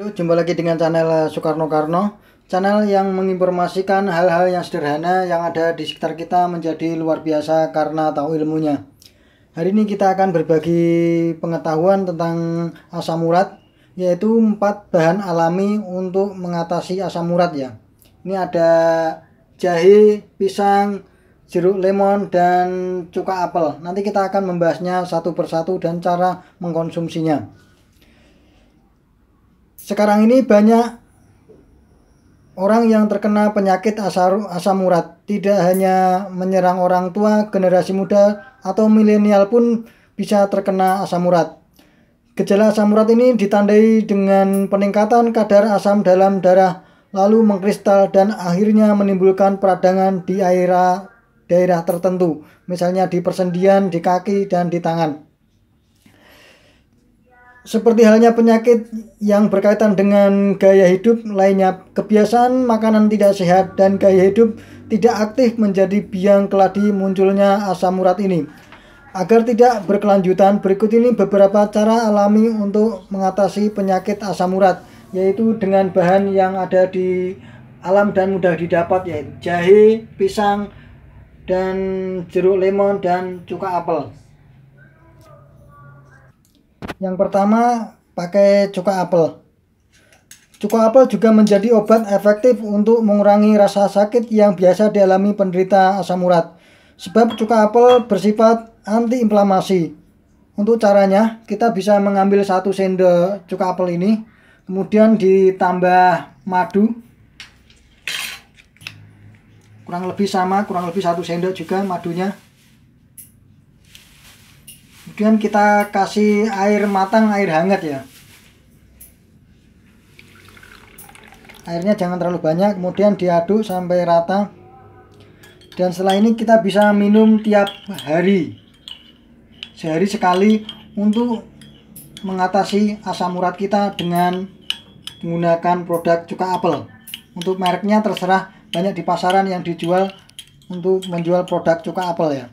Halo, jumpa lagi dengan channel eh, Soekarno Karno, channel yang menginformasikan hal-hal yang sederhana yang ada di sekitar kita menjadi luar biasa karena tahu ilmunya. Hari ini kita akan berbagi pengetahuan tentang asam urat, yaitu empat bahan alami untuk mengatasi asam urat ya. Ini ada jahe, pisang, jeruk lemon dan cuka apel. Nanti kita akan membahasnya satu persatu dan cara mengkonsumsinya sekarang ini banyak orang yang terkena penyakit asar, asam urat tidak hanya menyerang orang tua, generasi muda atau milenial pun bisa terkena asam urat. Gejala asam urat ini ditandai dengan peningkatan kadar asam dalam darah lalu mengkristal dan akhirnya menimbulkan peradangan di daerah daerah tertentu, misalnya di persendian, di kaki dan di tangan. Seperti halnya penyakit yang berkaitan dengan gaya hidup lainnya, kebiasaan makanan tidak sehat dan gaya hidup tidak aktif menjadi biang keladi munculnya asam urat ini. Agar tidak berkelanjutan, berikut ini beberapa cara alami untuk mengatasi penyakit asam urat, yaitu dengan bahan yang ada di alam dan mudah didapat yaitu jahe, pisang, dan jeruk lemon dan cuka apel. Yang pertama, pakai cuka apel. Cuka apel juga menjadi obat efektif untuk mengurangi rasa sakit yang biasa dialami penderita asam urat. Sebab cuka apel bersifat antiinflamasi. Untuk caranya, kita bisa mengambil satu sendok cuka apel ini, kemudian ditambah madu. Kurang lebih sama, kurang lebih satu sendok juga madunya. Kemudian kita kasih air matang, air hangat ya. Airnya jangan terlalu banyak, kemudian diaduk sampai rata. Dan setelah ini kita bisa minum tiap hari. Sehari sekali untuk mengatasi asam urat kita dengan menggunakan produk cuka apel. Untuk mereknya terserah banyak di pasaran yang dijual untuk menjual produk cuka apel ya.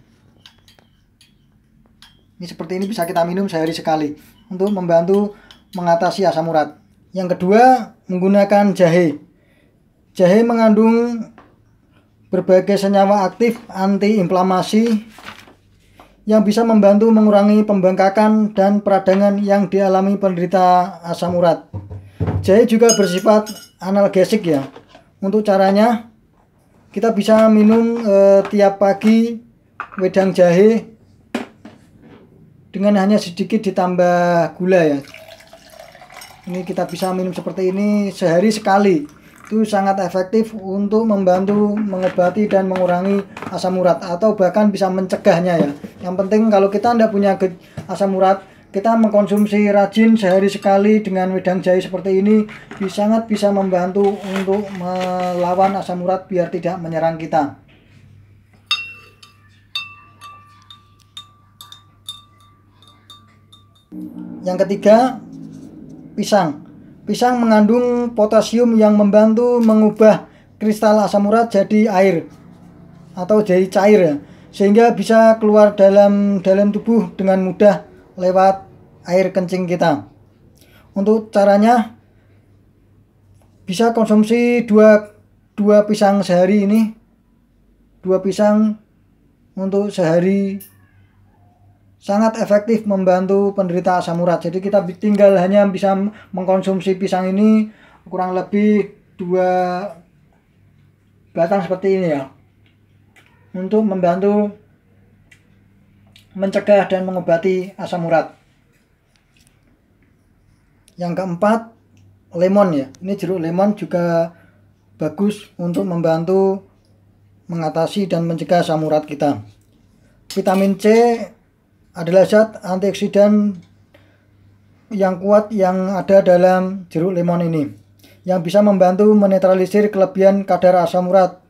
Ini seperti ini bisa kita minum sehari sekali untuk membantu mengatasi asam urat. Yang kedua, menggunakan jahe. Jahe mengandung berbagai senyawa aktif antiinflamasi yang bisa membantu mengurangi pembengkakan dan peradangan yang dialami penderita asam urat. Jahe juga bersifat analgesik ya. Untuk caranya, kita bisa minum eh, tiap pagi wedang jahe dengan hanya sedikit ditambah gula ya ini kita bisa minum seperti ini sehari sekali itu sangat efektif untuk membantu mengobati dan mengurangi asam urat atau bahkan bisa mencegahnya ya yang penting kalau kita tidak punya asam urat kita mengkonsumsi rajin sehari sekali dengan wedang jahe seperti ini sangat bisa membantu untuk melawan asam urat biar tidak menyerang kita Yang ketiga, pisang. Pisang mengandung potasium yang membantu mengubah kristal asam urat jadi air atau jadi cair ya, sehingga bisa keluar dalam dalam tubuh dengan mudah lewat air kencing kita. Untuk caranya bisa konsumsi dua dua pisang sehari ini dua pisang untuk sehari sangat efektif membantu penderita asam urat. Jadi kita tinggal hanya bisa mengkonsumsi pisang ini kurang lebih dua batang seperti ini ya. Untuk membantu mencegah dan mengobati asam urat. Yang keempat, lemon ya. Ini jeruk lemon juga bagus untuk membantu mengatasi dan mencegah asam urat kita. Vitamin C adalah zat antioksidan yang kuat yang ada dalam jeruk lemon ini yang bisa membantu menetralisir kelebihan kadar asam urat.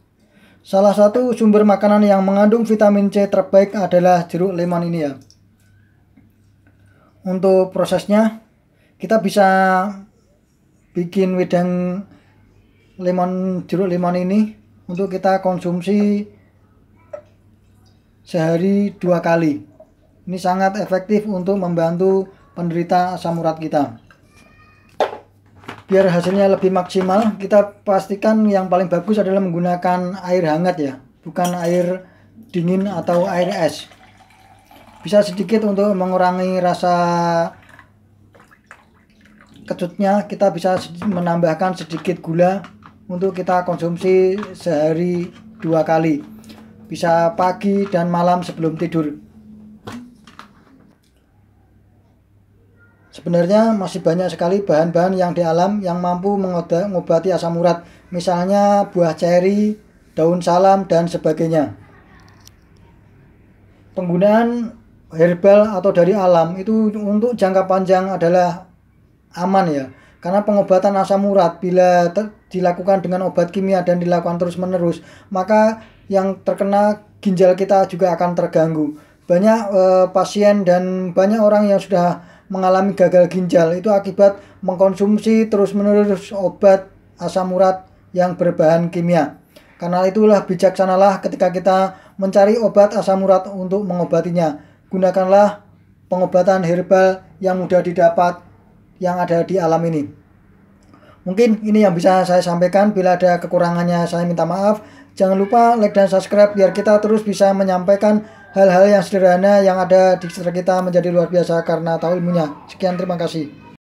Salah satu sumber makanan yang mengandung vitamin C terbaik adalah jeruk lemon ini ya. Untuk prosesnya, kita bisa bikin wedang lemon jeruk lemon ini untuk kita konsumsi sehari dua kali. Ini sangat efektif untuk membantu penderita asam urat kita. Biar hasilnya lebih maksimal, kita pastikan yang paling bagus adalah menggunakan air hangat ya, bukan air dingin atau air es. Bisa sedikit untuk mengurangi rasa kecutnya kita bisa menambahkan sedikit gula untuk kita konsumsi sehari dua kali bisa pagi dan malam sebelum tidur Sebenarnya masih banyak sekali bahan-bahan yang di alam yang mampu mengobati asam urat, misalnya buah ceri, daun salam, dan sebagainya. Penggunaan herbal atau dari alam itu untuk jangka panjang adalah aman ya, karena pengobatan asam urat bila dilakukan dengan obat kimia dan dilakukan terus-menerus, maka yang terkena ginjal kita juga akan terganggu. Banyak eh, pasien dan banyak orang yang sudah mengalami gagal ginjal itu akibat mengkonsumsi terus-menerus obat asam urat yang berbahan kimia. Karena itulah bijaksanalah ketika kita mencari obat asam urat untuk mengobatinya. Gunakanlah pengobatan herbal yang mudah didapat yang ada di alam ini. Mungkin ini yang bisa saya sampaikan. Bila ada kekurangannya, saya minta maaf. Jangan lupa like dan subscribe biar kita terus bisa menyampaikan hal-hal yang sederhana yang ada di sekitar kita menjadi luar biasa karena tahu ilmunya. Sekian terima kasih.